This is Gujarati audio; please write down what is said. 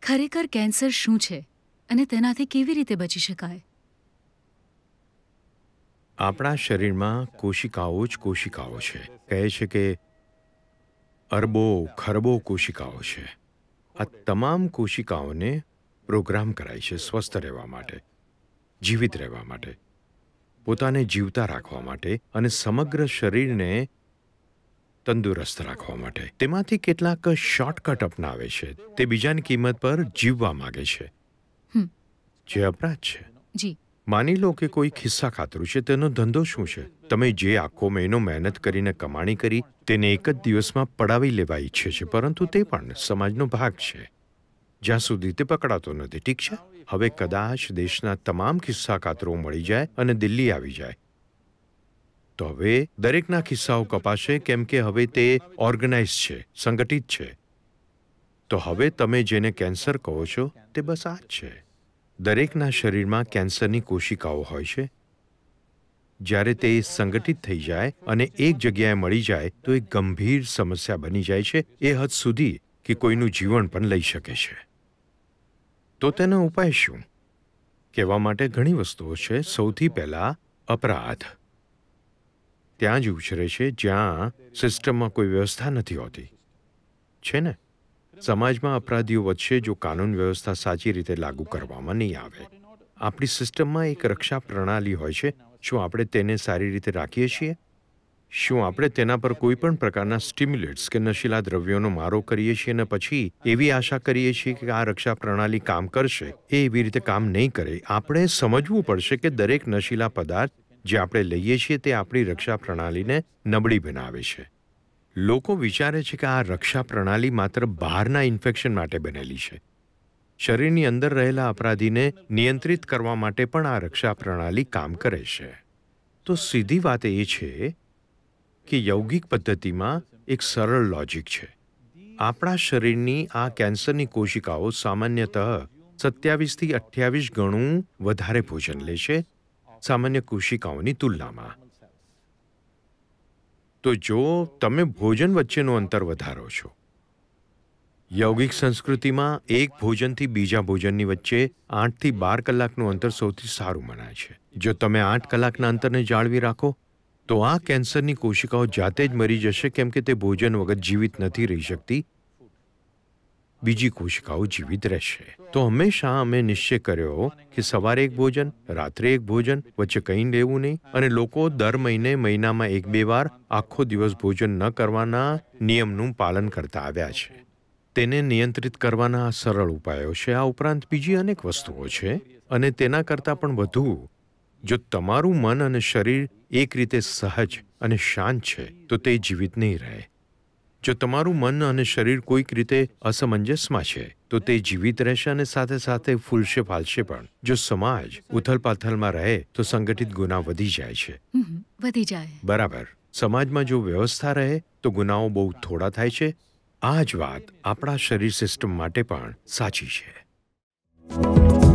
ખરેખર કેન્સર શું છે અને તેનાથી કેવી રીતે બચી શકાય આપણા શરીરમાં કોશિકાઓ જ કોશિકાઓ છે કહે છે કે અરબો ખરબો કોશિકાઓ છે આ તમામ કોશિકાઓને પ્રોગ્રામ કરાય છે સ્વસ્થ રહેવા માટે જીવિત રહેવા માટે પોતાને જીવતા રાખવા માટે અને સમગ્ર શરીરને તંદુરસ્ત રાખવા માટે તેમાંથી કેટલાક શોર્ટકટ અપનાવે છે તે બીજાની કિંમત પર જીવવા માંગે છે જે અપરાધ છે માની લો કે કોઈ ખિસ્સા ખાતરું છે તેનો ધંધો શું છે તમે જે આખો મહિનો મહેનત કરીને કમાણી કરી તેને એક જ દિવસમાં પડાવી લેવા ઈચ્છે છે પરંતુ તે પણ સમાજનો ભાગ છે જ્યાં સુધી તે પકડાતો નથી ઠીક છે હવે કદાચ દેશના તમામ ખિસ્સા ખાતરો મળી જાય અને દિલ્હી આવી જાય તો હવે દરેકના કિસ્સાઓ કપાશે કેમ કે હવે તે ઓર્ગેનાઇઝ છે સંગઠિત છે તો હવે તમે જેને કેન્સર કહો છો તે બસ આ જ છે દરેકના શરીરમાં કેન્સરની કોશિકાઓ હોય છે જ્યારે તે સંગઠિત થઈ જાય અને એક જગ્યાએ મળી જાય તો એ ગંભીર સમસ્યા બની જાય છે એ હદ સુધી કે કોઈનું જીવન પણ લઈ શકે છે તો તેનો ઉપાય શું કહેવા માટે ઘણી વસ્તુઓ છે સૌથી પહેલાં અપરાધ તે આજી ઉછરે છે જ્યાં સિસ્ટમમાં કોઈ વ્યવસ્થા નથી હોતી છે ને સમાજમાં અપરાધીઓ વચ્ચે જો કાનૂન વ્યવસ્થા સાચી રીતે લાગુ કરવામાં ન આવે આપણી સિસ્ટમમાં એક રક્ષા પ્રણાલી હોય છે શું આપણે તેને સારી રીતે રાખી છે શું આપણે તેના પર કોઈ પણ પ્રકારના સ્ટીમ્યુલેન્ટ્સ કે નશીલા દ્રવ્યોનો મારો કરીએ છીએ ને પછી એવી આશા કરીએ છીએ કે આ રક્ષા પ્રણાલી કામ કરશે એવી રીતે કામ નહીં કરે આપણે સમજવું પડશે કે દરેક નશીલા પદાર્થ જે આપણે લઈએ છીએ તે આપણી રક્ષા પ્રણાલીને નબળી બનાવે છે લોકો વિચારે છે કે આ રક્ષા પ્રણાલી માત્ર બહારના ઇન્ફેક્શન માટે બનેલી છે શરીરની અંદર રહેલા અપરાધીને નિયંત્રિત કરવા માટે પણ આ રક્ષા પ્રણાલી કામ કરે છે તો સીધી વાત એ છે કે યૌગિક પદ્ધતિમાં એક સરળ લોજિક છે આપણા શરીરની આ કેન્સરની કોશિકાઓ સામાન્યતઃ સત્યાવીસથી અઠ્યાવીસ ગણું વધારે ભોજન લે છે સામાન્ય કોશિકાઓની તુલનામાં તો જો તમે ભોજન વચ્ચેનું અંતર વધારો છો યૌગિક સંસ્કૃતિમાં એક ભોજનથી બીજા ભોજનની વચ્ચે આઠથી બાર કલાકનું અંતર સૌથી સારું મનાય છે જો તમે આઠ કલાકના અંતરને જાળવી રાખો તો આ કેન્સરની કોશિકાઓ જાતે જ મરી જશે કેમ કે તે ભોજન વગર જીવિત નથી રહી શકતી બીજી કોશિકાઓ જીવિત રહેશે તો હંમેશા અમે નિશ્ચય કર્યો કે સવારે એક ભોજન રાત્રે એક ભોજન વચ્ચે કંઈ લેવું નહીં અને લોકો દર મહિને મહિનામાં એક બે વાર આખો દિવસ ભોજન ન કરવાના નિયમનું પાલન કરતા આવ્યા છે તેને નિયંત્રિત કરવાના સરળ ઉપાયો છે આ ઉપરાંત બીજી અનેક વસ્તુઓ છે અને તેના કરતાં પણ વધુ જો તમારું મન અને શરીર એક રીતે સહજ અને શાંત છે તો તે જીવિત નહીં રહે જો તમારું મન અને શરીર કોઈક રીતે અસમંજસમાં છે તો તે જીવિત રહેશે અને સાથે સાથે ફૂલશે ફાલશે પણ જો સમાજ ઉથલપાથલમાં રહે તો સંગઠિત ગુના વધી જાય છે વધી જાય બરાબર સમાજમાં જો વ્યવસ્થા રહે તો ગુનાઓ બહુ થોડા થાય છે આ જ વાત આપણા શરીર સિસ્ટમ માટે પણ સાચી છે